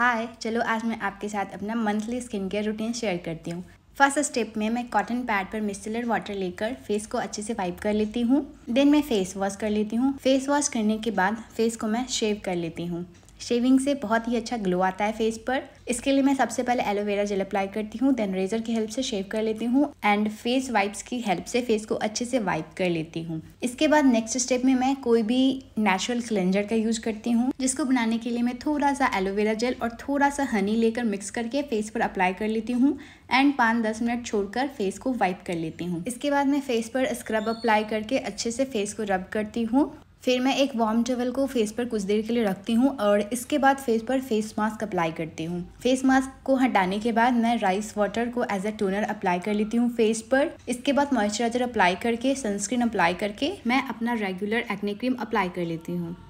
हाय चलो आज मैं आपके साथ अपना monthly skin care routine share करती हूँ फर्स्ट स्टेप में मैं कॉटन पैड पर मिस्टिलर वाटर लेकर फेस को अच्छे से वाइप कर लेती हूँ देन मैं फेस वॉश कर लेती हूँ फेस वॉश करने के बाद फेस को मैं शेव कर लेती हूँ शेविंग से बहुत ही अच्छा ग्लो आता है फेस पर इसके लिए मैं सबसे पहले एलोवेरा जेल अप्लाई करती हूँ देन रेजर की हेल्प से शेव कर लेती हूँ एंड फेस वाइप्स की हेल्प से फेस को अच्छे से वाइप कर लेती हूँ इसके बाद नेक्स्ट स्टेप में मैं कोई भी नेचुरल क्लेंजर का यूज करती हूँ जिसको बनाने के लिए मैं थोड़ा सा एलोवेरा जेल और थोड़ा सा हनी लेकर मिक्स करके फेस पर अप्लाई कर लेती हूँ एंड पाँच दस मिनट छोड़कर फेस को वाइप कर लेती हूँ इसके बाद मैं फेस पर स्क्रब अप्लाई करके अच्छे से फेस को रब करती हूँ फिर मैं एक वार्म टवल को फेस पर कुछ देर के लिए रखती हूँ और इसके बाद फेस पर फेस मास्क अप्लाई करती हूँ फेस मास्क को हटाने के बाद मैं राइस वाटर को एज अ टोनर अप्लाई कर लेती हूँ फेस पर इसके बाद मॉइस्चराइजर अप्लाई करके सनस्क्रीन अप्लाई करके मैं अपना रेगुलर एक्ने क्रीम अप्लाई कर लेती हूँ